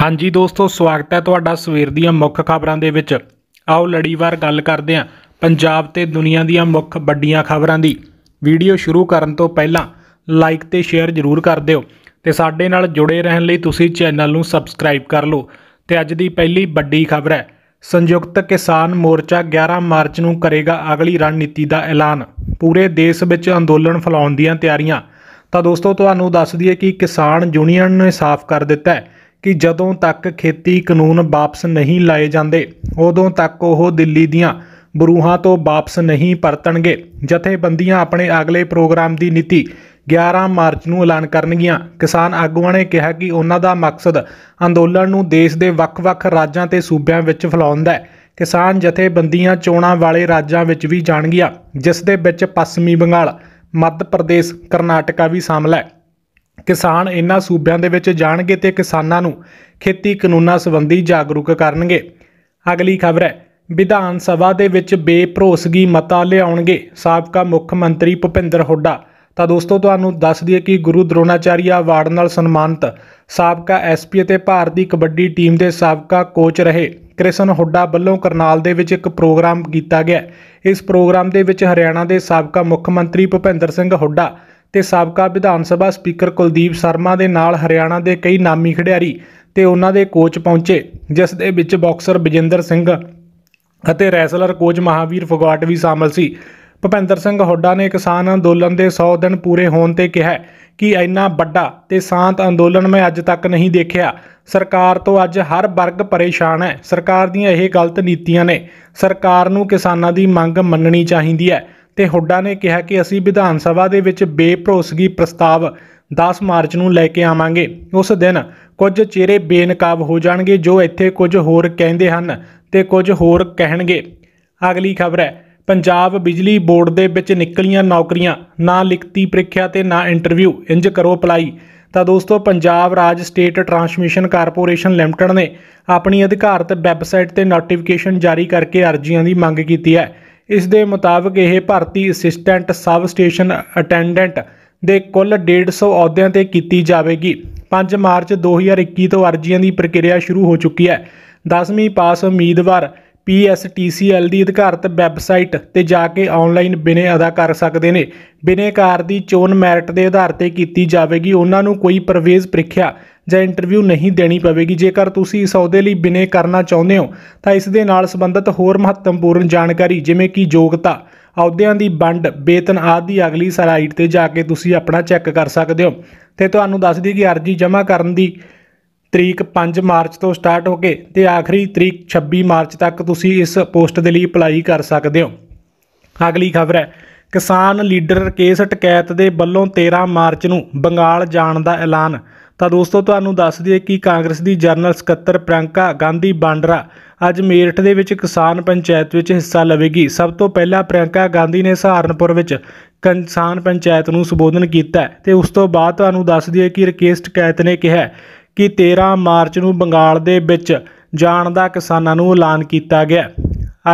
ਹਾਂਜੀ ਦੋਸਤੋ ਸਵਾਗਤ ਹੈ ਤੁਹਾਡਾ ਸਵੇਰ ਦੀਆਂ ਮੁੱਖ ਖਬਰਾਂ ਦੇ ਵਿੱਚ ਆਓ ਲੜੀਵਾਰ ਗੱਲ ਕਰਦੇ ਹਾਂ ਪੰਜਾਬ ਤੇ ਦੁਨੀਆ ਦੀਆਂ ਮੁੱਖ ਵੱਡੀਆਂ ਖਬਰਾਂ ਦੀ ਵੀਡੀਓ ਸ਼ੁਰੂ ਕਰਨ ਤੋਂ ਪਹਿਲਾਂ ਲਾਈਕ ਤੇ ਸ਼ੇਅਰ ਜ਼ਰੂਰ ਕਰ ਦਿਓ ਤੇ ਸਾਡੇ ਨਾਲ ਜੁੜੇ ਰਹਿਣ ਲਈ ਤੁਸੀਂ ਚੈਨਲ ਨੂੰ ਸਬਸਕ੍ਰਾਈਬ ਕਰ ਲਓ ਤੇ ਅੱਜ ਦੀ ਪਹਿਲੀ ਵੱਡੀ ਖਬਰ ਹੈ ਸੰਯੁਕਤ ਕਿਸਾਨ ਮੋਰਚਾ 11 ਮਾਰਚ ਨੂੰ ਕਰੇਗਾ ਅਗਲੀ ਰਣਨੀਤੀ ਦਾ ਐਲਾਨ ਪੂਰੇ ਦੇਸ਼ ਵਿੱਚ ਅੰਦੋਲਨ ਫਲਾਉਣ ਦੀਆਂ ਤਿਆਰੀਆਂ ਤਾਂ ਦੋਸਤੋ ਤੁਹਾਨੂੰ ਦੱਸ ਦਈਏ ਕਿ ਕਿਸਾਨ ਯੂਨੀਅਨ ਨੇ ਸਾਫ਼ ਕਰ ਦਿੱਤਾ ਹੈ ਕਿ ਜਦੋਂ ਤੱਕ ਖੇਤੀ ਕਾਨੂੰਨ ਵਾਪਸ ਨਹੀਂ ਲਾਏ ਜਾਂਦੇ ਉਦੋਂ ਤੱਕ ਉਹ ਦਿੱਲੀ ਦੀਆਂ ਬਰੂਹਾਂ ਤੋਂ ਵਾਪਸ ਨਹੀਂ ਪਰਤਣਗੇ ਜਥੇਬੰਦੀਆਂ ਆਪਣੇ ਅਗਲੇ ਪ੍ਰੋਗਰਾਮ ਦੀ ਨੀਤੀ 11 ਮਾਰਚ ਨੂੰ ਐਲਾਨ ਕਰਨਗੀਆਂ ਕਿਸਾਨ ਆਗੂਆਂ ਨੇ ਕਿਹਾ ਕਿ ਉਹਨਾਂ ਦਾ ਮਕਸਦ ਅੰਦੋਲਨ ਨੂੰ ਦੇਸ਼ ਦੇ ਵੱਖ-ਵੱਖ ਰਾਜਾਂ ਤੇ ਸੂਬਿਆਂ ਵਿੱਚ ਫਲਾਉਂਦਾ ਹੈ ਕਿਸਾਨ ਜਥੇਬੰਦੀਆਂ ਚੋਣਾਂ ਵਾਲੇ ਰਾਜਾਂ ਵਿੱਚ ਵੀ ਜਾਣਗੀਆਂ ਜਿਸ ਦੇ ਵਿੱਚ ਪੱਛਮੀ ਬੰਗਾਲ ਮੱਧ ਪ੍ਰਦੇਸ਼ ਕਰਨਾਟਕਾ ਵੀ ਸ਼ਾਮਲ ਹੈ ਕਿਸਾਨ ਇਨ੍ਹਾਂ ਸੂਬਿਆਂ ਦੇ ਵਿੱਚ ਜਾਣਗੇ ਤੇ ਕਿਸਾਨਾਂ ਨੂੰ ਖੇਤੀ ਕਾਨੂੰਨਾਂ ਸੰਬੰਧੀ ਜਾਗਰੂਕ ਕਰਨਗੇ ਅਗਲੀ ਖਬਰ ਹੈ ਵਿਧਾਨ ਸਭਾ ਦੇ ਵਿੱਚ ਬੇਭਰੋਸਗੀ ਮਤਾ ਲਿਆਉਣਗੇ ਸਾਬਕਾ ਮੁੱਖ ਮੰਤਰੀ ਭੁਪਿੰਦਰ ਹੁੱਡਾ ਤਾਂ ਦੋਸਤੋ ਤੁਹਾਨੂੰ ਦੱਸ ਦਈਏ ਕਿ ਗੁਰੂ ਦਰੋਣਾਚਾਰੀਆ ਅਵਾਰਡ ਨਾਲ ਸਨਮਾਨਿਤ ਸਾਬਕਾ ਐਸਪੀ ਅਤੇ ਭਾਰਤੀ ਕਬੱਡੀ ਟੀਮ ਦੇ ਸਾਬਕਾ ਕੋਚ ਰਹੇ ਕ੍ਰਿਸ਼ਨ ਹੁੱਡਾ ਵੱਲੋਂ ਕਰਨਾਲ ਦੇ ਵਿੱਚ ਇੱਕ ਪ੍ਰੋਗਰਾਮ ਕੀਤਾ ਗਿਆ ਇਸ ਪ੍ਰੋਗਰਾਮ ਦੇ ਵਿੱਚ ਹਰਿਆਣਾ ਦੇ ਸਾਬਕਾ ਮੁੱਖ ਮੰਤਰੀ ਭੁਪਿੰਦਰ ਸਿੰਘ ਹੁੱਡਾ ਤੇ ਸਾਬਕਾ ਵਿਧਾਨ ਸਭਾ ਸਪੀਕਰ ਕੁਲਦੀਪ ਸ਼ਰਮਾ ਦੇ ਨਾਲ ਹਰਿਆਣਾ ਦੇ ਕਈ ਨਾਮੀ ਖਿਡਾਰੀ ਤੇ ਉਹਨਾਂ ਦੇ ਕੋਚ ਪਹੁੰਚੇ ਜਿਸ ਦੇ ਵਿੱਚ ਬਾਕਸਰ ਬਜਿੰਦਰ ਸਿੰਘ ਅਤੇ ਰੈਸਲਰ ਕੋਚ ਮਹਾਵੀਰ ਫਗਵਾਟ ਵੀ ਸ਼ਾਮਲ ਸੀ ਭਪਿੰਦਰ ਸਿੰਘ ਹੁੱਡਾ ਨੇ ਕਿਸਾਨ ਅੰਦੋਲਨ ਦੇ 100 ਦਿਨ ਪੂਰੇ ਹੋਣ ਤੇ ਕਿਹਾ ਕਿ ਇੰਨਾ ਵੱਡਾ ਤੇ ਸ਼ਾਂਤ ਅੰਦੋਲਨ ਮੈਂ ਅੱਜ ਤੱਕ ਨਹੀਂ ਦੇਖਿਆ ਸਰਕਾਰ ਤੋਂ ਅੱਜ ਹਰ ਵਰਗ ਪਰੇਸ਼ਾਨ ਹੈ ਸਰਕਾਰ ਦੀਆਂ ਇਹ ਗਲਤ ਨੀਤੀਆਂ ਨੇ ਸਰਕਾਰ ਨੂੰ ਕਿਸਾਨਾਂ ਦੀ ਮੰਗ ਮੰਨਣੀ ਚਾਹੀਦੀ ਹੈ ਤੇ ਹੁੱਡਾ ਨੇ ਕਿਹਾ ਕਿ ਅਸੀਂ ਵਿਧਾਨ ਸਭਾ ਦੇ ਵਿੱਚ ਬੇਭਰੋਸਗੀ ਪ੍ਰਸਤਾਵ 10 ਮਾਰਚ ਨੂੰ ਲੈ ਕੇ ਆਵਾਂਗੇ ਉਸ ਦਿਨ ਕੁਝ ਚਿਹਰੇ ਬੇਨਕਾਬ ਹੋ ਜਾਣਗੇ ਜੋ ਇੱਥੇ ਕੁਝ ਹੋਰ ਕਹਿੰਦੇ ਹਨ ਤੇ ਕੁਝ ਹੋਰ ਕਹਿਣਗੇ ਅਗਲੀ ਖਬਰ ਹੈ ਪੰਜਾਬ ਬਿਜਲੀ ਬੋਰਡ ਦੇ ਵਿੱਚ ਨਿਕਲੀਆਂ ਨੌਕਰੀਆਂ ਨਾ ਲਿਖਤੀ ਪ੍ਰੀਖਿਆ ਤੇ ਨਾ ਇੰਟਰਵਿਊ ਇੰਜ ਕਰੋ ਅਪਲਾਈ ਤਾਂ ਦੋਸਤੋ ਪੰਜਾਬ ਰਾਜ ਸਟੇਟ ਟਰਾਂਸਮਿਸ਼ਨ ਕਾਰਪੋਰੇਸ਼ਨ ਲਿਮਟਿਡ ਨੇ ਆਪਣੀ ਅਧਿਕਾਰਤ ਵੈਬਸਾਈਟ ਤੇ ਨੋਟੀਫਿਕੇਸ਼ਨ ਜਾਰੀ ਕਰਕੇ ਅਰਜ਼ੀਆਂ ਦੀ ਮੰਗ ਕੀਤੀ ਹੈ ਇਸ ਦੇ ਮੁਤਾਬਕ ਇਹ ਭਰਤੀ ਅਸਿਸਟੈਂਟ ਸਬ ਸਟੇਸ਼ਨ ਅਟੈਂਡੈਂਟ ਦੇ ਕੁੱਲ 150 ਅਹੁਦਿਆਂ ਤੇ ਕੀਤੀ ਜਾਵੇਗੀ 5 ਮਾਰਚ 2021 ਤੋਂ ਅਰਜ਼ੀਆਂ ਦੀ ਪ੍ਰਕਿਰਿਆ ਸ਼ੁਰੂ ਹੋ ਚੁੱਕੀ ਹੈ 10ਵੀਂ ਪਾਸ ਉਮੀਦਵਾਰ ਪੀਐਸਟੀਸੀਐਲ ਦੀ ਅਧਿਕਾਰਤ ਵੈਬਸਾਈਟ ਤੇ ਜਾ ਕੇ ਆਨਲਾਈਨ ਬਿਨੇ ਅਦਾ ਕਰ ਸਕਦੇ ਨੇ ਬਿਨੇਕਾਰ ਦੀ ਚੋਣ ਮੈਰਿਟ ਦੇ ਆਧਾਰ ਤੇ ਕੀਤੀ ਜਾਵੇਗੀ ਉਹਨਾਂ ਨੂੰ ਕੋਈ ਪ੍ਰਵੇਸ਼ ਪ੍ਰੀਖਿਆ ਜਾਂ ਇੰਟਰਵਿਊ ਨਹੀਂ ਦੇਣੀ ਪਵੇਗੀ ਜੇਕਰ ਤੁਸੀਂ ਇਸ ਅਹੁਦੇ ਲਈ ਬਿਨੇ ਕਰਨਾ ਚਾਹੁੰਦੇ ਹੋ ਤਾਂ ਇਸ ਦੇ ਨਾਲ ਸੰਬੰਧਿਤ ਹੋਰ ਮਹੱਤਵਪੂਰਨ ਜਾਣਕਾਰੀ ਜਿਵੇਂ ਕਿ ਯੋਗਤਾ ਅਹੁਦਿਆਂ ਦੀ ਵੰਡ ਬੇਤਨ ਆਦਿ ਦੀ ਅਗਲੀ ਸਲਾਈਡ ਤੇ ਜਾ ਕੇ ਤੁਸੀਂ ਆਪਣਾ ਚੈੱਕ ਕਰ ਸਕਦੇ ਹੋ ਤੇ ਤੁਹਾਨੂੰ ਦੱਸ ਦਈਏ ਕਿ ਅਰਜ਼ੀ ਜਮ੍ਹਾਂ ਕਰਨ ਦੀ ਤਰੀਕ 5 ਮਾਰਚ ਤੋਂ ਸਟਾਰਟ ਹੋ ਕੇ ਤੇ ਆਖਰੀ ਤਰੀਕ 26 ਮਾਰਚ ਤੱਕ ਤੁਸੀਂ ਇਸ ਪੋਸਟ ਦੇ ਲਈ ਅਪਲਾਈ ਕਰ ਸਕਦੇ ਹੋ ਅਗਲੀ ਖਬਰ ਹੈ ਕਿਸਾਨ ਲੀਡਰ ਕੇਸ ਟਕੈਤ ਦੇ ਵੱਲੋਂ 13 ਮਾਰਚ ਨੂੰ ਬੰਗਾਲ ਜਾਣ ਦਾ ਐਲਾਨ ਤਾਂ ਦੋਸਤੋ ਤੁਹਾਨੂੰ ਦੱਸ ਦਈਏ ਕਿ ਕਾਂਗਰਸ ਦੀ ਜਨਰਲ ਸਕੱਤਰ ਪ੍ਰਿਯੰਕਾ ਗਾਂਧੀ ਬਾਂਡਰਾ ਅੱਜ ਮੇਰਠ ਦੇ ਵਿੱਚ ਕਿਸਾਨ ਪੰਚਾਇਤ ਵਿੱਚ ਹਿੱਸਾ ਲਵੇਗੀ ਸਭ ਤੋਂ ਪਹਿਲਾਂ ਪ੍ਰਿਯੰਕਾ ਗਾਂਧੀ ਨੇ ਸਹਾਰਨਪੁਰ ਵਿੱਚ ਕਿਸਾਨ ਪੰਚਾਇਤ ਨੂੰ ਸੰਬੋਧਨ ਕੀਤਾ ਤੇ ਉਸ ਤੋਂ ਬਾਅਦ ਤੁਹਾਨੂੰ ਦੱਸ ਦਈਏ ਕਿ ਰਕੇਸ਼ ਟਕੈਤ ਨੇ ਕਿਹਾ ਕਿ 13 ਮਾਰਚ ਨੂੰ ਬੰਗਾਲ ਦੇ ਵਿੱਚ ਜਾਣ ਦਾ ਕਿਸਾਨਾਂ ਨੂੰ ਐਲਾਨ ਕੀਤਾ ਗਿਆ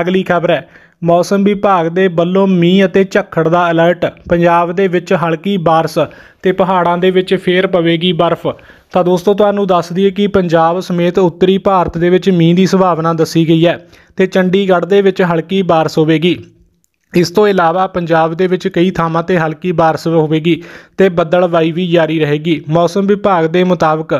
ਅਗਲੀ ਖਬਰ ਹੈ ਮੌਸਮ ਵਿਭਾਗ ਦੇ ਵੱਲੋਂ ਮੀਂਹ ਅਤੇ ਝੱਖੜ ਦਾ ਅਲਰਟ ਪੰਜਾਬ ਦੇ ਵਿੱਚ ਹਲਕੀ بارش ਤੇ ਪਹਾੜਾਂ ਦੇ ਵਿੱਚ ਫੇਰ ਪਵੇਗੀ ਬਰਫ਼ ਤਾਂ ਦੋਸਤੋ ਤੁਹਾਨੂੰ ਦੱਸ ਦਈਏ ਕਿ ਪੰਜਾਬ ਸਮੇਤ ਉੱਤਰੀ ਭਾਰਤ ਦੇ ਵਿੱਚ ਮੀਂਹ ਦੀ ਸੰਭਾਵਨਾ ਦੱਸੀ ਗਈ ਹੈ ਤੇ ਚੰਡੀਗੜ੍ਹ ਦੇ ਵਿੱਚ ਹਲਕੀ بارش ਹੋਵੇਗੀ ਇਸ ਤੋਂ ਇਲਾਵਾ ਪੰਜਾਬ ਦੇ ਵਿੱਚ ਕਈ ਥਾਵਾਂ ਤੇ ਹਲਕੀ بارش ਹੋਵੇਗੀ ਤੇ ਬੱਦਲ ਵਾਈ ਵੀ ਜਾਰੀ ਰਹੇਗੀ ਮੌਸਮ ਵਿਭਾਗ ਦੇ ਮੁਤਾਬਕ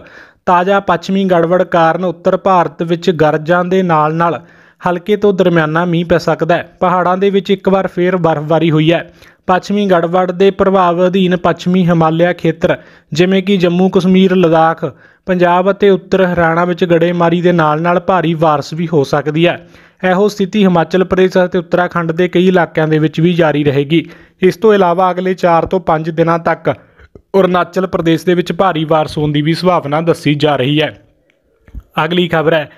ਤਾਜ਼ਾ ਪੱਛਮੀ ਗੜਬੜ ਕਾਰਨ ਉੱਤਰ ਭਾਰਤ ਵਿੱਚ ਗਰਜਾਂ ਦੇ ਨਾਲ-ਨਾਲ ਹਲਕੇ ਤੋਂ ਦਰਮਿਆਨਾ ਮੀਂਹ ਪੈ ਸਕਦਾ ਹੈ ਪਹਾੜਾਂ ਦੇ ਵਿੱਚ ਇੱਕ ਵਾਰ ਫੇਰ ਬਰਫ਼ਬਾਰੀ ਹੋਈ ਹੈ ਪੱਛਮੀ ਗੜਬੜ ਦੇ ਪ੍ਰਭਾਵ ਅਧੀਨ ਪੱਛਮੀ ਹਿਮਾਲਿਆ ਖੇਤਰ ਜਿਵੇਂ ਕਿ ਜੰਮੂ ਕਸ਼ਮੀਰ ਲਦਾਖ ਪੰਜਾਬ ਅਤੇ ਉੱਤਰ ਹਰਿਆਣਾ ਵਿੱਚ ਗੜੇਮਾਰੀ ਦੇ ਨਾਲ-ਨਾਲ ਭਾਰੀ ਬਾਰਿਸ਼ ਵੀ ਹੋ ਸਕਦੀ ਹੈ ਇਹੋ ਸਥਿਤੀ ਹਿਮਾਚਲ ਪ੍ਰਦੇਸ਼ ਅਤੇ ਉੱਤਰਾਖੰਡ ਦੇ ਕਈ ਇਲਾਕਿਆਂ ਦੇ ਵਿੱਚ ਵੀ ਜਾਰੀ ਰਹੇਗੀ ਇਸ ਤੋਂ ਇਲਾਵਾ ਅਗਲੇ 4 ਤੋਂ 5 ਦਿਨਾਂ ਤੱਕ ਅਰੁਣਾਚਲ ਪ੍ਰਦੇਸ਼ ਦੇ ਵਿੱਚ ਭਾਰੀ ਬਾਰਿਸ਼ ਹੋਣ ਦੀ ਵੀ ਸੰਭਾਵਨਾ ਦੱਸੀ ਜਾ ਰਹੀ ਹੈ ਅਗਲੀ ਖਬਰ ਹੈ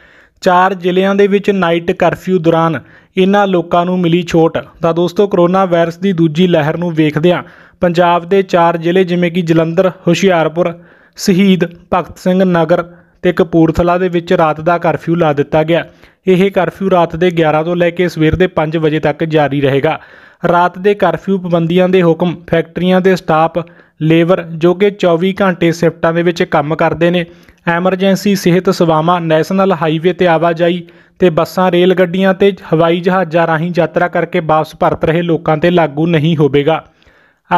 ਚਾਰ ਜ਼ਿਲ੍ਹਿਆਂ ਦੇ ਵਿੱਚ ਨਾਈਟ ਕਰਫਿਊ ਦੌਰਾਨ ਇਹਨਾਂ ਲੋਕਾਂ ਨੂੰ ਮਿਲੀ ਛੋਟ ਤਾਂ ਦੋਸਤੋ ਕਰੋਨਾ ਵਾਇਰਸ ਦੀ ਦੂਜੀ ਲਹਿਰ ਨੂੰ ਵੇਖਦਿਆਂ ਪੰਜਾਬ ਦੇ ਚਾਰ ਜ਼ਿਲ੍ਹੇ ਜਿਵੇਂ ਕਿ ਜਲੰਧਰ ਹੁਸ਼ਿਆਰਪੁਰ ਸ਼ਹੀਦ ਭਗਤ ਸਿੰਘ ਨਗਰ ਤੇ ਕਪੂਰਥਲਾ ਦੇ ਵਿੱਚ ਰਾਤ ਦਾ ਕਰਫਿਊ ਲਾ ਦਿੱਤਾ ਗਿਆ ਇਹ ਕਰਫਿਊ ਰਾਤ ਦੇ 11 ਤੋਂ ਲੈ ਕੇ ਸਵੇਰ ਦੇ 5 ਵਜੇ ਤੱਕ ਜਾਰੀ ਰਹੇਗਾ ਰਾਤ ਦੇ ਕਰਫਿਊ ਪਾਬੰਦੀਆਂ ਦੇ ਹੁਕਮ ਫੈਕਟਰੀਆਂ ਦੇ ਸਟਾਫ ਲੇਬਰ ਜੋ ਕਿ 24 ਘੰਟੇ ਸ਼ਿਫਟਾਂ ਦੇ ਵਿੱਚ ਕੰਮ ਕਰਦੇ ਨੇ ਐਮਰਜੈਂਸੀ ਸਿਹਤ ਸੇਵਾਵਾਂ ਨੈਸ਼ਨਲ ਹਾਈਵੇ ਤੇ ਆਵਾਜਾਈ ਤੇ ਬੱਸਾਂ ਰੇਲ ਗੱਡੀਆਂ ਤੇ ਹਵਾਈ ਜਹਾਜ਼ਾਂ ਰਾਹੀਂ ਯਾਤਰਾ ਕਰਕੇ ਵਾਪਸ ਪਰਤ ਰਹੇ ਲੋਕਾਂ ਤੇ ਲਾਗੂ ਨਹੀਂ ਹੋਵੇਗਾ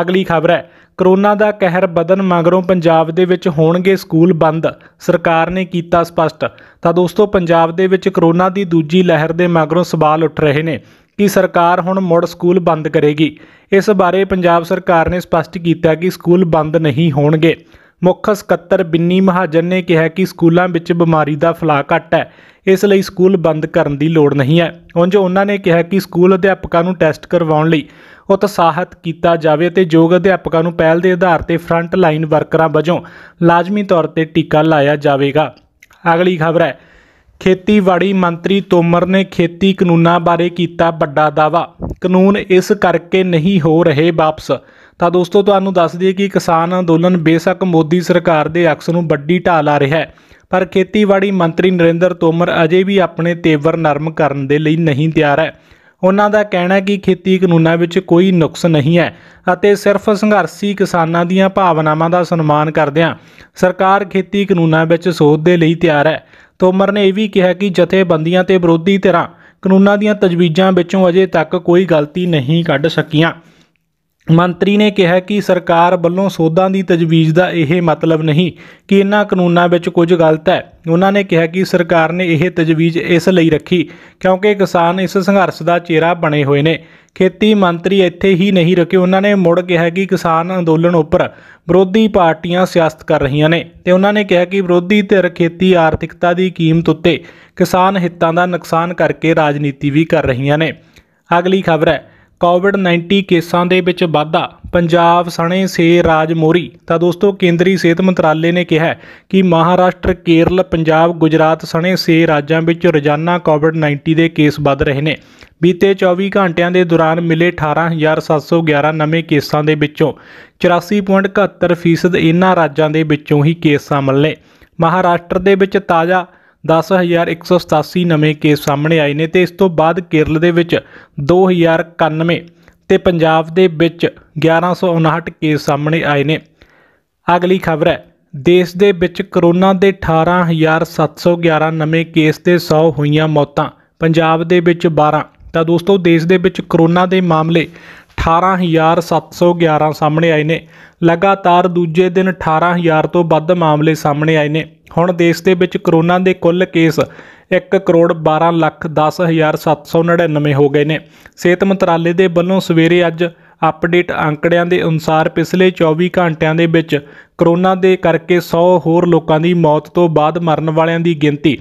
ਅਗਲੀ ਖਬਰ ਹੈ ਕਰੋਨਾ ਦਾ ਕਹਿਰ ਬਦਨ ਮਗਰੋਂ ਪੰਜਾਬ ਦੇ ਵਿੱਚ ਹੋਣਗੇ ਸਕੂਲ ਬੰਦ ਸਰਕਾਰ ਨੇ ਕੀਤਾ ਸਪਸ਼ਟ ਤਾਂ ਦੋਸਤੋ ਪੰਜਾਬ ਦੇ ਵਿੱਚ ਕਰੋਨਾ ਦੀ ਦੂਜੀ ਲਹਿਰ ਦੇ ਮਗਰੋਂ ਸਵਾਲ ਉੱਠ ਰਹੇ ਨੇ ਕਿ ਸਰਕਾਰ ਹੁਣ ਮੁੜ ਸਕੂਲ ਬੰਦ ਕਰੇਗੀ ਇਸ ਬਾਰੇ ਪੰਜਾਬ ਸਰਕਾਰ ਨੇ ਸਪਸ਼ਟ ਕੀਤਾ ਕਿ ਸਕੂਲ ਬੰਦ ਨਹੀਂ ਹੋਣਗੇ ਮੁੱਖ ਸਕੱਤਰ ਬਿੰਨੀ ਮਹਾਜਨ ਨੇ ਕਿਹਾ ਕਿ ਸਕੂਲਾਂ ਵਿੱਚ ਬਿਮਾਰੀ ਦਾ ਫਲਾਅ ਘਟ ਹੈ ਇਸ ਲਈ ਸਕੂਲ ਬੰਦ ਕਰਨ ਦੀ ਲੋੜ ਨਹੀਂ ਹੈ ਉਂਝ ਉਹਨਾਂ ਨੇ ਕਿਹਾ ਕਿ ਸਕੂਲ ਅਧਿਆਪਕਾਂ ਨੂੰ ਟੈਸਟ ਕਰਵਾਉਣ ਲਈ ਉਤਸ਼ਾਹਿਤ ਕੀਤਾ ਜਾਵੇ ਤੇ ਯੋਗ ਅਧਿਆਪਕਾਂ ਨੂੰ ਪਹਿਲ ਦੇ ਆਧਾਰ ਤੇ ਫਰੰਟ ਲਾਈਨ ਵਰਕਰਾਂ ਵਜੋਂ ਲਾਜ਼ਮੀ ਤੌਰ ਤੇ ਟੀਕਾ ਲਾਇਆ ਜਾਵੇਗਾ ਅਗਲੀ ਖਬਰ ਹੈ ਖੇਤੀਬਾੜੀ ਮੰਤਰੀ ਤੋਮਰ ਨੇ ਖੇਤੀ ਕਾਨੂੰਨਾਂ ਬਾਰੇ ਕੀਤਾ ਵੱਡਾ ਦਾਵਾ ਕਾਨੂੰਨ ਇਸ ਕਰਕੇ ਨਹੀਂ ਹੋ ਰਹੇ ਵਾਪਸ ਤਾਂ ਦੋਸਤੋ ਤੁਹਾਨੂੰ ਦੱਸ ਦਈਏ ਕਿ ਕਿਸਾਨ ਅੰਦੋਲਨ ਬੇਸ਼ੱਕ ਮੋਦੀ ਸਰਕਾਰ ਦੇ ਅਕਸ ਨੂੰ ਵੱਡੀ ਢਾਲ ਆ ਰਿਹਾ ਹੈ ਪਰ ਖੇਤੀਬਾੜੀ ਮੰਤਰੀ ਨਰਿੰਦਰ ਤੋਮਰ ਅਜੇ ਵੀ ਆਪਣੇ ਤੇਵਰ ਨਰਮ ਕਰਨ ਦੇ ਲਈ ਨਹੀਂ ਤਿਆਰ ਹੈ ਉਹਨਾਂ ਦਾ ਕਹਿਣਾ ਹੈ ਕਿ ਖੇਤੀ ਕਾਨੂੰਨਾਂ ਵਿੱਚ ਕੋਈ ਨੁਕਸ ਨਹੀਂ ਹੈ ਅਤੇ ਸਿਰਫ ਸੰਘਰਸ਼ੀ ਕਿਸਾਨਾਂ ਦੀਆਂ ਭਾਵਨਾਵਾਂ ਦਾ ਸਨਮਾਨ ਕਰਦਿਆਂ ਸਰਕਾਰ ਖੇਤੀ ਕਾਨੂੰਨਾਂ ਵਿੱਚ ਸੋਧ ਦੇ ਲਈ ਤਿਆਰ ਹੈ ਤੋਮਰ ਨੇ ਇਹ ਵੀ ਕਿਹਾ ਕਿ ਜਥੇਬੰਦੀਆਂ ਤੇ ਵਿਰੋਧੀ ਧਿਰਾਂ ਕਾਨੂੰਨਾਂ ਦੀਆਂ ਤਜਵੀਜ਼ਾਂ ਵਿੱਚੋਂ ਅਜੇ ਤੱਕ ਕੋਈ ਗਲਤੀ ਨਹੀਂ ਕੱਢ ਸਕੀਆਂ ਮੰਤਰੀ ਨੇ ਕਿਹਾ ਕਿ ਸਰਕਾਰ ਵੱਲੋਂ ਸੋਧਾਂ ਦੀ ਤਜਵੀਜ਼ ਦਾ ਇਹ ਮਤਲਬ ਨਹੀਂ ਕਿ ਇਹਨਾਂ ਕਾਨੂੰਨਾਂ ਵਿੱਚ ਕੁਝ ਗਲਤ ਹੈ ਉਹਨਾਂ ਨੇ ਕਿਹਾ ਕਿ ਸਰਕਾਰ ਨੇ ਇਹ ਤਜਵੀਜ਼ ਇਸ ਲਈ ਰੱਖੀ ਕਿਉਂਕਿ ਕਿਸਾਨ ਇਸ ਸੰਘਰਸ਼ ਦਾ ਚਿਹਰਾ ਬਣੇ ਹੋਏ ਨੇ ਖੇਤੀ ਮੰਤਰੀ ਇੱਥੇ ਹੀ ਨਹੀਂ ਰੁਕੇ ਉਹਨਾਂ ਨੇ ਮੁੜ ਕਿਹਾ ਕਿ ਕਿਸਾਨ ਅੰਦੋਲਨ ਉੱਪਰ ਵਿਰੋਧੀ ਪਾਰਟੀਆਂ ਸਿਆਸਤ ਕਰ ਰਹੀਆਂ ਨੇ ਤੇ ਉਹਨਾਂ ਨੇ ਕਿਹਾ ਕਿ ਵਿਰੋਧੀ ਧਿਰ ਖੇਤੀ ਆਰਥਿਕਤਾ ਦੀ ਕੀਮਤ ਉੱਤੇ ਕਿਸਾਨ ਹਿੱਤਾਂ ਦਾ ਨੁਕਸਾਨ ਕਰਕੇ ਰਾਜਨੀਤੀ ਵੀ ਕਰ ਰਹੀਆਂ ਨੇ ਅਗਲੀ ਖਬਰ ਹੈ ਕੋਵਿਡ-19 ਕੇਸਾਂ ਦੇ ਵਿੱਚ ਵਾਧਾ ਪੰਜਾਬ ਸਣੇ ਸੇ ਰਾਜ ਮੋਰੀ ਤਾਂ ਦੋਸਤੋ ਕੇਂਦਰੀ ਸਿਹਤ ਮੰਤਰਾਲੇ ਨੇ ਕਿਹਾ ਕਿ ਮਹਾਰਾਸ਼ਟਰ ਕੇਰਲ ਪੰਜਾਬ ਗੁਜਰਾਤ ਸਣੇ ਸੇ ਰਾਜਾਂ ਵਿੱਚ ਰੋਜ਼ਾਨਾ ਕੋਵਿਡ-19 ਦੇ ਕੇਸ ਵੱਧ ਰਹੇ ਨੇ ਬੀਤੇ 24 ਘੰਟਿਆਂ ਦੇ ਦੌਰਾਨ ਮਿਲੇ 18711 ਨਵੇਂ ਕੇਸਾਂ ਦੇ ਵਿੱਚੋਂ 84.71% ਇਹਨਾਂ ਰਾਜਾਂ ਦੇ ਵਿੱਚੋਂ ਹੀ ਕੇਸ ਸ਼ਾਮਲ ਨੇ ਮਹਾਰਾਸ਼ਟਰ ਦੇ ਵਿੱਚ ਤਾਜ਼ਾ 10187 ਨਵੇਂ ਕੇਸ ਸਾਹਮਣੇ ਆਏ ਨੇ ਤੇ ਇਸ ਤੋਂ ਬਾਅਦ ਕੇਰਲ ਦੇ ਵਿੱਚ 2091 ਤੇ ਪੰਜਾਬ ਦੇ ਵਿੱਚ 1159 ਕੇਸ ਸਾਹਮਣੇ ਆਏ ਨੇ ਅਗਲੀ ਖਬਰ ਹੈ ਦੇਸ਼ ਦੇ ਵਿੱਚ ਕਰੋਨਾ ਦੇ 18711 ਨਵੇਂ ਕੇਸ ਤੇ 100 ਹੋਈਆਂ ਮੌਤਾਂ ਪੰਜਾਬ ਦੇ ਵਿੱਚ 12 ਤਾਂ ਦੋਸਤੋ ਦੇਸ਼ ਦੇ ਵਿੱਚ ਕਰੋਨਾ ਦੇ ਮਾਮਲੇ 18711 ਸਾਹਮਣੇ ਆਏ ਨੇ ਲਗਾਤਾਰ ਦੂਜੇ ਦਿਨ 18000 ਤੋਂ ਵੱਧ ਮਾਮਲੇ ਸਾਹਮਣੇ ਆਏ ਨੇ ਹੁਣ ਦੇਸ਼ ਦੇ ਵਿੱਚ ਕਰੋਨਾ ਦੇ ਕੁੱਲ ਕੇਸ 1 ਕਰੋੜ 12 ਲੱਖ 10799 ਹੋ ਗਏ ਨੇ ਸਿਹਤ ਮੰਤਰਾਲੇ ਦੇ ਵੱਲੋਂ ਸਵੇਰੇ ਅੱਜ ਅਪਡੇਟ ਅੰਕੜਿਆਂ ਦੇ ਅਨੁਸਾਰ ਪਿਛਲੇ 24 ਘੰਟਿਆਂ ਦੇ ਵਿੱਚ ਕਰੋਨਾ ਦੇ ਕਰਕੇ 100 ਹੋਰ ਲੋਕਾਂ ਦੀ ਮੌਤ ਤੋਂ ਬਾਅਦ ਮਰਨ ਵਾਲਿਆਂ ਦੀ ਗਿਣਤੀ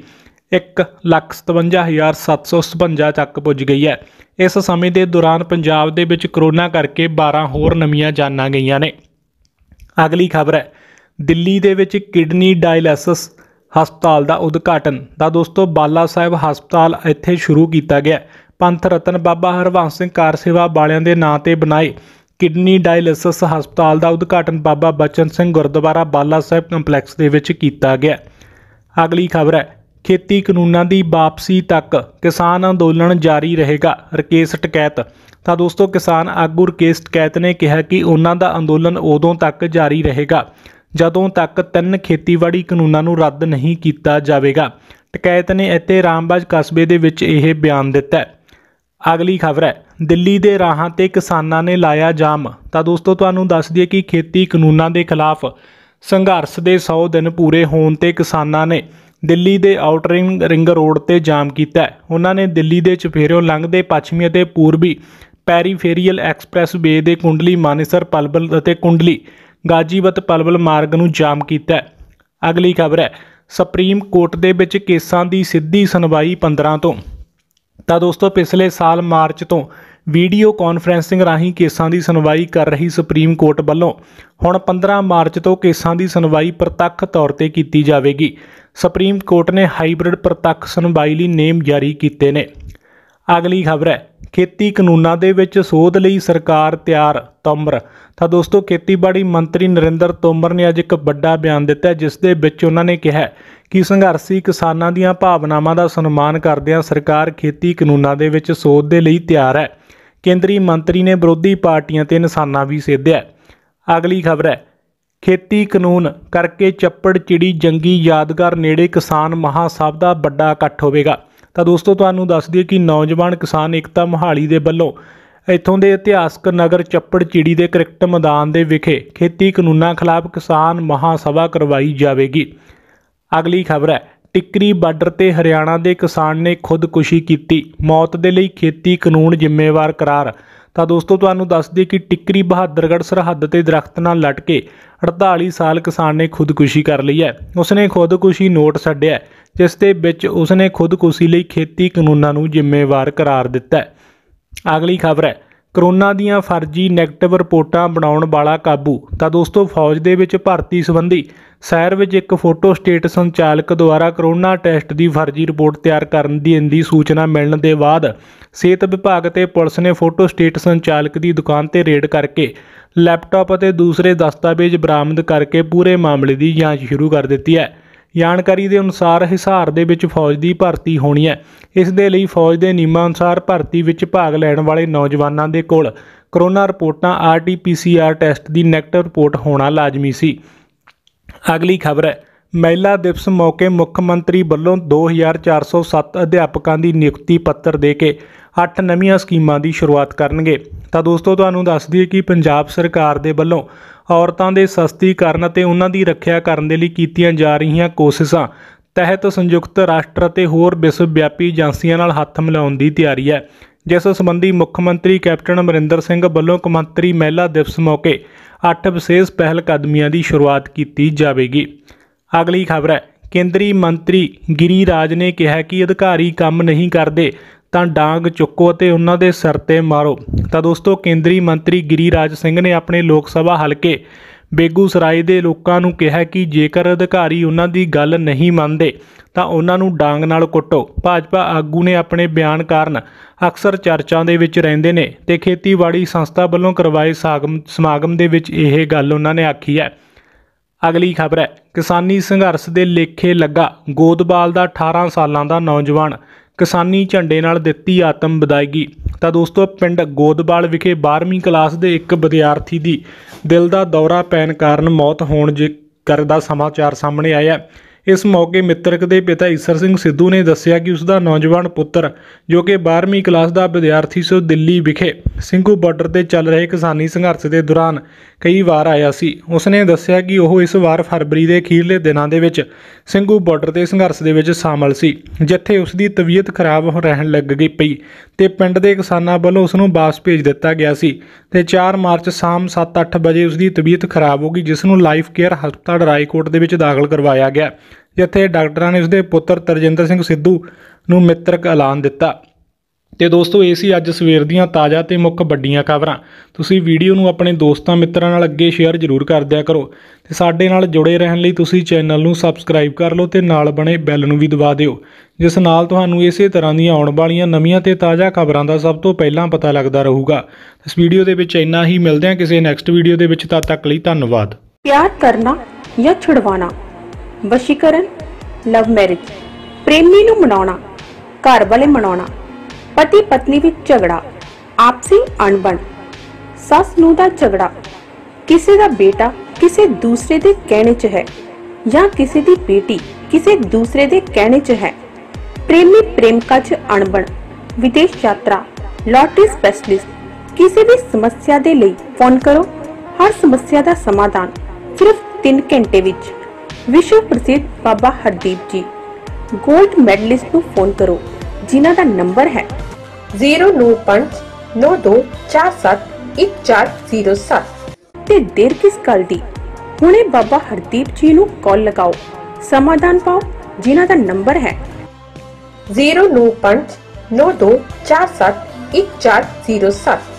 1,57,757 ਤੱਕ ਪੁੱਜ ਗਈ ਹੈ ਇਸ ਸਮੇਂ ਦੇ ਦੌਰਾਨ ਪੰਜਾਬ ਦੇ ਵਿੱਚ ਕਰੋਨਾ ਕਰਕੇ 12 ਹੋਰ ਨਵੀਆਂ ਜਾਨਾਂ ਗਈਆਂ ਨੇ ਅਗਲੀ ਖਬਰ ਹੈ ਦਿੱਲੀ ਦੇ ਵਿੱਚ ਕਿਡਨੀ ਡਾਇਲਿਸਿਸ ਹਸਪਤਾਲ ਦਾ ਉਦਘਾਟਨ ਦਾ ਦੋਸਤੋ ਬਾਲਾ ਸਾਹਿਬ ਹਸਪਤਾਲ ਇੱਥੇ ਸ਼ੁਰੂ ਕੀਤਾ ਗਿਆ ਪੰਥ ਰਤਨ ਬਾਬਾ ਹਰਵੰਸ ਸਿੰਘ ਕਾਰ ਸੇਵਾ ਵਾਲਿਆਂ ਦੇ ਨਾਂ ਤੇ ਬਣਾਏ ਕਿਡਨੀ ਡਾਇਲਿਸਿਸ ਹਸਪਤਾਲ ਦਾ ਉਦਘਾਟਨ ਬਾਬਾ ਬਚਨ ਸਿੰਘ ਗੁਰਦੁਆਰਾ ਬਾਲਾ ਸਾਹਿਬ ਕੰਪਲੈਕਸ ਦੇ ਵਿੱਚ ਕੀਤਾ ਗਿਆ ਅਗਲੀ ਖਬਰ ਹੈ ਖੇਤੀ ਕਾਨੂੰਨਾਂ ਦੀ ਵਾਪਸੀ ਤੱਕ ਕਿਸਾਨ ਅੰਦੋਲਨ ਜਾਰੀ ਰਹੇਗਾ ਰਕੇਸ਼ ਟਕੈਤ ਤਾਂ ਦੋਸਤੋ ਕਿਸਾਨ ਆਗੂ ਰਕੇਸ਼ ਟਕੈਤ ਨੇ ਕਿਹਾ ਕਿ ਉਹਨਾਂ ਦਾ ਅੰਦੋਲਨ ਉਦੋਂ ਤੱਕ ਜਾਰੀ ਰਹੇਗਾ ਜਦੋਂ ਤੱਕ ਤਿੰਨ ਖੇਤੀਬਾੜੀ ਕਾਨੂੰਨਾਂ ਨੂੰ ਰੱਦ ਨਹੀਂ ਕੀਤਾ ਜਾਵੇਗਾ ਟਕੈਤ ਨੇ ਇੱਥੇ ਰਾਮਬਾਜ ਕਸਬੇ ਦੇ ਵਿੱਚ ਇਹ ਬਿਆਨ ਦਿੱਤਾ ਅਗਲੀ ਖਬਰ ਹੈ ਦਿੱਲੀ ਦੇ ਰਾਹਾਂ ਤੇ ਕਿਸਾਨਾਂ ਨੇ ਲਾਇਆ ਜਾਮ ਤਾਂ ਦੋਸਤੋ ਤੁਹਾਨੂੰ ਦੱਸ ਦਈਏ ਕਿ ਖੇਤੀ ਕਾਨੂੰਨਾਂ ਦੇ ਖਿਲਾਫ ਸੰਘਰਸ਼ ਦੇ 100 ਦਿਨ ਪੂਰੇ ਹੋਣ ਤੇ ਕਿਸਾਨਾਂ ਨੇ ਦਿੱਲੀ ਦੇ ਆਊਟਰ ਰਿੰਗ ਰੋਡ ਤੇ ਜਾਮ ਕੀਤਾ ਉਹਨਾਂ ਨੇ ਦਿੱਲੀ ਦੇ ਚਫੇਰਿਓਂ ਲੰਘਦੇ ਪੱਛਮੀ ਅਤੇ ਪੂਰਬੀ ਪੈਰੀਫੇਰੀਅਲ ਐਕਸਪ੍ਰੈਸ ਵੇ ਦੇ ਕੁੰਡਲੀ ਮਾਨੇਸਰ ਪਲਬਲ ਅਤੇ ਕੁੰਡਲੀ ਗਾਜੀਵਤ ਪਲਬਲ ਮਾਰਗ ਨੂੰ ਜਾਮ ਕੀਤਾ ਅਗਲੀ ਖਬਰ ਹੈ ਸੁਪਰੀਮ ਕੋਰਟ ਦੇ ਵਿੱਚ ਕੇਸਾਂ ਦੀ ਸਿੱਧੀ ਸੁਣਵਾਈ 15 ਤੋਂ ਤਾਂ ਦੋਸਤੋ ਪਿਛਲੇ ਸਾਲ ਮਾਰਚ ਤੋਂ ਵੀਡੀਓ ਕਾਨਫਰੈਂਸਿੰਗ ਰਾਹੀਂ ਕੇਸਾਂ ਦੀ ਸੁਣਵਾਈ ਕਰ ਰਹੀ ਸੁਪਰੀਮ ਕੋਰਟ ਵੱਲੋਂ ਹੁਣ 15 ਮਾਰਚ ਤੋਂ ਕੇਸਾਂ ਦੀ ਸੁਣਵਾਈ ਪ੍ਰਤੱਖ ਤੌਰ ਤੇ ਕੀਤੀ ਜਾਵੇਗੀ ਸੁਪਰੀਮ ਕੋਰਟ ਨੇ ਹਾਈਬ੍ਰਿਡ ਪ੍ਰਤੱਖ ਸੁਣਵਾਈ ਲਈ ਨੇਮ ਜਾਰੀ ਕੀਤੇ ਨੇ ਅਗਲੀ ਖਬਰ ਹੈ ਖੇਤੀ ਕਾਨੂੰਨਾਂ ਦੇ ਵਿੱਚ ਸੋਧ ਲਈ ਸਰਕਾਰ ਤਿਆਰ ਤੋਮਰ ਤਾਂ ਦੋਸਤੋ ਖੇਤੀਬਾੜੀ ਮੰਤਰੀ ਨਰਿੰਦਰ ਤੋਮਰ ਨੇ ਅੱਜ ਇੱਕ ਵੱਡਾ ਬਿਆਨ ਦਿੱਤਾ ਜਿਸ ਦੇ ਵਿੱਚ ਉਹਨਾਂ ਨੇ ਕਿਹਾ ਕਿ ਸੰਘਰਸ਼ੀ ਕਿਸਾਨਾਂ ਦੀਆਂ ਭਾਵਨਾਵਾਂ ਦਾ ਸਨਮਾਨ ਕਰਦਿਆਂ ਸਰਕਾਰ ਖੇਤੀ ਕਾਨੂੰਨਾਂ ਦੇ ਵਿੱਚ ਸੋਧ ਦੇ ਲਈ ਤਿਆਰ ਹੈ ਕੇਂਦਰੀ ਮੰਤਰੀ ਨੇ ਵਿਰੋਧੀ ਪਾਰਟੀਆਂ ਤੇ ਨਿਸ਼ਾਨਾ ਵੀ ਸਿੱਧਿਆ ਅਗਲੀ ਖਬਰ ਹੈ ਖੇਤੀ ਕਾਨੂੰਨ ਕਰਕੇ ਚੱਪੜ ਚਿੜੀ ਜੰਗੀ ਯਾਦਗਾਰ ਨੇੜੇ ਕਿਸਾਨ ਮਹਾਸਭਾ ਦਾ ਵੱਡਾ ਇਕੱਠ ਹੋਵੇਗਾ ਤਾਂ ਦੋਸਤੋ ਤੁਹਾਨੂੰ ਦੱਸ ਦਈਏ ਕਿ ਨੌਜਵਾਨ ਕਿਸਾਨ ਇਕਤਾ ਮਹਾਲੀ ਦੇ ਵੱਲੋਂ ਇੱਥੋਂ ਦੇ ਇਤਿਹਾਸਕ ਨਗਰ ਚੱਪੜ ਚਿੜੀ ਦੇ ਕ੍ਰਿਕਟ ਮੈਦਾਨ ਦੇ ਵਿਖੇ ਖੇਤੀ ਕਾਨੂੰਨਾਂ ਖਿਲਾਫ ਕਿਸਾਨ ਮਹਾ ਸਭਾ ਕਰਵਾਈ ਜਾਵੇਗੀ ਅਗਲੀ ਖਬਰ ਹੈ ਟਿੱਕਰੀ ਬਾਰਡਰ ਤੇ ਹਰਿਆਣਾ ਦੇ ਕਿਸਾਨ ਨੇ ਖੁਦਕੁਸ਼ੀ ਕੀਤੀ ਮੌਤ ਦੇ ਲਈ ਖੇਤੀ ਕਾਨੂੰਨ ਜ਼ਿੰਮੇਵਾਰ ਕਰਾਰ ਤਾਂ ਦੋਸਤੋ ਤੁਹਾਨੂੰ ਦੱਸ ਦਈਏ ਕਿ ਟਿੱਕਰੀ ਬਹਾਦਰਗੜ੍ਹ ਸਰਹੱਦ ਤੇ ਦਰਖਤ ਨਾਲ ਲਟਕੇ 48 ਸਾਲ ਕਿਸਾਨ ਨੇ ਖੁਦਕੁਸ਼ੀ ਕਰ ਲਈ ਹੈ ਉਸਨੇ ਖੁਦਕੁਸ਼ੀ ਨੋਟ ਛੱਡਿਆ ਜਿਸ ਦੇ ਵਿੱਚ ਉਸਨੇ ਖੁਦਕੁਸ਼ੀ ਲਈ ਖੇਤੀ ਕਾਨੂੰਨਾਂ ਨੂੰ ਜ਼ਿੰਮੇਵਾਰ ਕਰਾਰ ਦਿੱਤਾ ਹੈ ਅਗਲੀ ਖਬਰ ਹੈ ਕਰੋਨਾ ਦੀਆਂ ਫਰਜ਼ੀ ਨੈਗੇਟਿਵ ਰਿਪੋਰਟਾਂ ਬਣਾਉਣ ਵਾਲਾ ਕਾਬੂ ਤਾਂ ਦੋਸਤੋ ਫੌਜ ਦੇ ਵਿੱਚ ਭਰਤੀ ਸੰਬੰਧੀ ਸ਼ਹਿਰ ਵਿੱਚ ਇੱਕ ਫੋਟੋ ਸਟੇਟ ਸੰਚਾਲਕ ਦੁਆਰਾ ਕਰੋਨਾ ਟੈਸਟ ਦੀ ਫਰਜ਼ੀ ਰਿਪੋਰਟ ਤਿਆਰ ਕਰਨ ਦੀ ਇੰਦੀ ਸੂਚਨਾ ਮਿਲਣ ਦੇ ਬਾਅਦ ਸਿਹਤ ਵਿਭਾਗ ਤੇ ਪੁਲਿਸ ਨੇ ਫੋਟੋ ਸਟੇਟ ਸੰਚਾਲਕ ਦੀ ਦੁਕਾਨ ਤੇ ਰੇਡ ਕਰਕੇ ਲੈਪਟਾਪ ਅਤੇ ਦੂਸਰੇ ਦਸਤਾਵੇਜ਼ ਬਰਾਮਦ ਕਰਕੇ ਪੂਰੇ ਮਾਮਲੇ ਦੀ ਜਾਂਚ ਸ਼ੁਰੂ ਕਰ ਦਿੱਤੀ ਹੈ ਜਾਣਕਾਰੀ ਦੇ ਅਨੁਸਾਰ ਹਿਸਾਰ ਦੇ ਵਿੱਚ ਫੌਜ ਦੀ ਭਰਤੀ ਹੋਣੀ ਹੈ ਇਸ ਦੇ ਲਈ ਫੌਜ ਦੇ ਨਿਯਮਾਂ ਅਨੁਸਾਰ ਭਰਤੀ ਵਿੱਚ ਭਾਗ ਲੈਣ ਵਾਲੇ ਨੌਜਵਾਨਾਂ ਦੇ ਕੋਲ ਕਰੋਨਾ ਰਿਪੋਰਟਾਂ ਆਰਟੀਪੀਸੀਆਰ ਟੈਸਟ ਦੀ ਨੈਗੇਟਿਵ ਰਿਪੋਰਟ ਹੋਣਾ ਲਾਜ਼ਮੀ ਸੀ ਅਗਲੀ ਖਬਰ ਹੈ ਮਹਿਲਾ ਦਿਵਸ ਮੌਕੇ ਮੁੱਖ ਮੰਤਰੀ ਵੱਲੋਂ 2407 ਅਧਿਆਪਕਾਂ ਦੀ ਨਿਯੁਕਤੀ ਪੱਤਰ ਦੇ ਕੇ 8 ਨਵੀਆਂ ਸਕੀਮਾਂ ਦੀ ਸ਼ੁਰੂਆਤ ਕਰਨਗੇ ਤਾਂ ਦੋਸਤੋ ਤੁਹਾਨੂੰ ਦੱਸ ਦਈਏ ਕਿ ਪੰਜਾਬ ਸਰਕਾਰ ਦੇ ਵੱਲੋਂ ਔਰਤਾਂ ਦੇ ਸਸਤੀਕਰਨ ਅਤੇ ਉਹਨਾਂ ਦੀ ਰੱਖਿਆ ਕਰਨ ਦੇ ਲਈ ਕੀਤੀਆਂ ਜਾ ਰਹੀਆਂ ਕੋਸ਼ਿਸ਼ਾਂ ਤਹਿਤ ਸੰਯੁਕਤ ਰਾਸ਼ਟਰ ਅਤੇ ਹੋਰ ਵਿਸ਼ਵ ਵਿਆਪੀ ਏਜੰਸੀਆਂ ਨਾਲ ਹੱਥ ਮਿਲਾਉਣ ਦੀ ਤਿਆਰੀ ਹੈ ਜਿਸ ਸੰਬੰਧੀ ਮੁੱਖ ਮੰਤਰੀ ਕੈਪਟਨ ਅਮਰਿੰਦਰ ਸਿੰਘ ਵੱਲੋਂ ਕੁਮੰਤਰੀ ਮਹਿਲਾ ਦਿਵਸ ਮੌਕੇ 8 ਵਿਸ਼ੇਸ਼ ਪਹਿਲ ਕਦਮੀਆਂ ਦੀ ਸ਼ੁਰੂਆਤ ਕੀਤੀ ਜਾਵੇਗੀ ਅਗਲੀ ਖਬਰ ਹੈ ਕੇਂਦਰੀ ਮੰਤਰੀ ਗਿਰੀ ਰਾਜ ਨੇ ਕਿਹਾ ਕਿ ਅਧਿਕਾਰੀ ਕੰਮ ਨਹੀਂ ਕਰਦੇ ਤਾਂ ਡਾਂਗ ਚੁੱਕੋ ਅਤੇ ਉਹਨਾਂ ਦੇ ਸਿਰ ਤੇ ਮਾਰੋ ਤਾਂ ਦੋਸਤੋ ਕੇਂਦਰੀ ਮੰਤਰੀ ਗਿਰੀਰਾਜ ਸਿੰਘ ਨੇ ਆਪਣੇ ਲੋਕ ਸਭਾ ਹਲਕੇ ਬੇਗੂਸਰਾਏ ਦੇ ਲੋਕਾਂ ਨੂੰ ਕਿਹਾ ਕਿ ਜੇਕਰ ਅਧਿਕਾਰੀ ਉਹਨਾਂ ਦੀ ਗੱਲ ਨਹੀਂ ਮੰਨਦੇ ਤਾਂ ਉਹਨਾਂ ਨੂੰ ਡਾਂਗ ਨਾਲ ਕੁੱਟੋ ਭਾਜਪਾ ਆਗੂ ਨੇ ਆਪਣੇ ਬਿਆਨ ਕਾਰਨ ਅਕਸਰ ਚਰਚਾ ਦੇ ਵਿੱਚ ਰਹਿੰਦੇ ਨੇ ਤੇ ਖੇਤੀਬਾੜੀ ਸੰਸਥਾ ਵੱਲੋਂ ਕਰਵਾਏ ਸਮਾਗਮ ਦੇ ਵਿੱਚ ਇਹ ਗੱਲ ਉਹਨਾਂ ਨੇ ਆਖੀ ਹੈ ਅਗਲੀ ਖਬਰ ਹੈ ਕਿਸਾਨੀ ਸੰਘਰਸ਼ ਦੇ ਲੇਖੇ ਲੱਗਾ ਗੋਦਬਾਲ ਦਾ 18 ਸਾਲਾਂ ਦਾ ਨੌਜਵਾਨ ਕਿਸਾਨੀ ਝੰਡੇ ਨਾਲ ਦਿੱਤੀ ਆਤਮ ਵਿਦਾਇਗੀ ਤਾਂ ਦੋਸਤੋ ਪਿੰਡ ਗੋਦਵਾਲ ਵਿਖੇ 12ਵੀਂ ਕਲਾਸ ਦੇ ਇੱਕ ਵਿਦਿਆਰਥੀ ਦੀ ਦਿਲ ਦਾ ਦੌਰਾ ਪੈਣ ਕਾਰਨ ਮੌਤ ਹੋਣ ਜੇ ਕਰ ਦਾ ਸਮਾਚਾਰ ਸਾਹਮਣੇ ਆਇਆ ਇਸ ਮੌਕੇ ਮਿੱਤਰਕ ਦੇ ਪਿਤਾ ਈਸਰ ਸਿੰਘ ਸਿੱਧੂ ਨੇ ਦੱਸਿਆ ਕਿ ਉਸ ਦਾ ਨੌਜਵਾਨ ਪੁੱਤਰ ਜੋ ਕਿ 12ਵੀਂ ਕਲਾਸ ਦਾ ਵਿਦਿਆਰਥੀ ਸੀ ਦਿੱਲੀ ਵਿਖੇ ਸਿੰਘੂ ਬਾਰਡਰ ਤੇ ਚੱਲ ਰਹੇ ਕਿਸਾਨੀ ਸੰਘਰਸ਼ ਦੇ ਦੌਰਾਨ ਕਈ ਵਾਰ ਆਇਆ ਸੀ ਉਸ ਨੇ ਦੱਸਿਆ ਕਿ ਉਹ ਇਸ ਵਾਰ ਫਰਵਰੀ ਦੇ ਅਖੀਰਲੇ ਦਿਨਾਂ ਦੇ ਵਿੱਚ ਸਿੰਘੂ ਬਾਰਡਰ ਤੇ ਸੰਘਰਸ਼ ਦੇ ਵਿੱਚ ਸ਼ਾਮਲ ਸੀ ਜਿੱਥੇ ਉਸ ਦੀ ਤਬੀਅਤ ਖਰਾਬ ਰਹਿਣ ਲੱਗ ਗਈ ਪਈ ਤੇ ਪਿੰਡ ਦੇ ਕਿਸਾਨਾਂ ਵੱਲੋਂ ਉਸ ਨੂੰ ਵਾਪਸ ਭੇਜ ਦਿੱਤਾ ਗਿਆ ਸੀ ਤੇ 4 ਮਾਰਚ ਸ਼ਾਮ 7-8 ਵਜੇ ਉਸ ਦੀ ਤਬੀਅਤ ਖਰਾਬ ਹੋ ਗਈ ਜਿਸ ਨੂੰ ਲਾਈਫ ਕੇਅਰ ਹਸਪਤਾਲ ਰਾਏਕੋਟ ਦੇ ਵਿੱਚ ਦਾਖਲ ਕਰਵਾਇਆ ਗਿਆ ਜਿੱਥੇ ਡਾਕਟਰਾਂ ਨੇ ਉਸ ਦੇ ਪੁੱਤਰ ਤਰਜਿੰਦਰ ਸਿੰਘ ਸਿੱਧੂ ਨੂੰ ਮਿੱਤਰਕ ਐਲਾਨ ਦਿੱਤਾ ਤੇ ਦੋਸਤੋ ਇਹ ਸੀ ਅੱਜ ਸਵੇਰ ਦੀਆਂ ਤਾਜ਼ਾ ਤੇ ਮੁੱਖ ਵੱਡੀਆਂ ਖਬਰਾਂ ਤੁਸੀਂ ਵੀਡੀਓ ਨੂੰ ਆਪਣੇ ਦੋਸਤਾਂ ਮਿੱਤਰਾਂ ਨਾਲ ਅੱਗੇ ਸ਼ੇਅਰ ਜ਼ਰੂਰ ਕਰ ਦਿਆ ਕਰੋ ਤੇ ਸਾਡੇ ਨਾਲ ਜੁੜੇ ਰਹਿਣ ਲਈ ਤੁਸੀਂ ਚੈਨਲ ਨੂੰ ਸਬਸਕ੍ਰਾਈਬ ਕਰ ਲਓ ਤੇ ਨਾਲ ਬਣੇ ਬੈਲ ਨੂੰ ਵੀ ਦਬਾ ਦਿਓ ਜਿਸ ਨਾਲ ਤੁਹਾਨੂੰ ਇਸੇ ਤਰ੍ਹਾਂ ਦੀਆਂ ਆਉਣ ਵਾਲੀਆਂ ਨਵੀਆਂ ਤੇ ਤਾਜ਼ਾ ਖਬਰਾਂ ਦਾ ਸਭ ਤੋਂ ਪਹਿਲਾਂ ਪਤਾ ਲੱਗਦਾ ਰਹੂਗਾ ਇਸ ਵੀਡੀਓ ਦੇ ਵਿੱਚ ਇੰਨਾ ਹੀ ਮਿਲਦੇ ਹਾਂ ਕਿਸੇ ਨੈਕਸਟ ਵੀਡੀਓ ਦੇ ਵਿੱਚ ਤਦ ਤੱਕ ਲਈ ਧੰਨਵਾਦ ਪਿਆਰ ਕਰਨਾ ਜਾਂ ਛੁਡਵਾਉਣਾ ਵਸ਼ੀਕਰਨ ਲਵ ਮੈਰਿਜ ਪ੍ਰੇਮੀ ਨੂੰ ਮਨਾਉਣਾ ਘਰ ਵਾਲੇ ਮਨਾਉਣਾ ਪਤੀ ਪਤਨੀ ਵਿੱਚ ਝਗੜਾ ਆਪਸੀ ਅਣਬਣ ਸੱਸ ਨੂੰ ਦਾ ਝਗੜਾ ਕਿਸੇ ਦਾ ਬੇਟਾ ਕਿਸੇ ਦੂਸਰੇ ਦੇ ਕਹਿਣੇ 'ਚ ਹੈ ਜਾਂ ਕਿਸੇ ਦੀ ਬੇਟੀ ਕਿਸੇ ਦੂਸਰੇ ਦੇ ਕਹਿਣੇ 'ਚ ਹੈ ਪ੍ਰੇਮੀ ਪ੍ਰੇਮਿਕਾ 'ਚ ਅਣਬਣ ਵਿਦੇਸ਼ ਯਾਤਰਾ ਲੋਟਰੀ ਸਪੈਸ਼ਲਿਸਟ ਕਿਸੇ ਵੀ ਸਮੱਸਿਆ ਦੇ ਲਈ ਫੋਨ ਕਰੋ ਹਰ ਸਮੱਸਿਆ ਦਾ ਸਮਾਧਾਨ ਸਿਰਫ 3 ਘੰਟੇ ਵਿੱਚ ਵਿਸ਼ਵ ਪ੍ਰਸਿੱਧ ਬਾਬਾ ਹਰਦੀਪ ਜੀ ਗੋਲਡ ਮੈਡਲਿਸਟ ਨੂੰ ਫੋਨ ਕਰੋ ਜਿਨ੍ਹਾਂ ਦਾ ਨੰਬਰ ਹੈ 7800 09592471407 ਤੇ ਦੇਰ ਕਿਸ ਗੱਲ ਦੀ ਹੁਣੇ ਬਾਬਾ ਹਰਦੀਪ ਜੀ ਨੂੰ ਕਾਲ ਲਗਾਓ ਸਮਾਧਾਨ ਪਾਓ ਜਿਨ੍ਹਾਂ ਦਾ ਨੰਬਰ ਹੈ 09592471407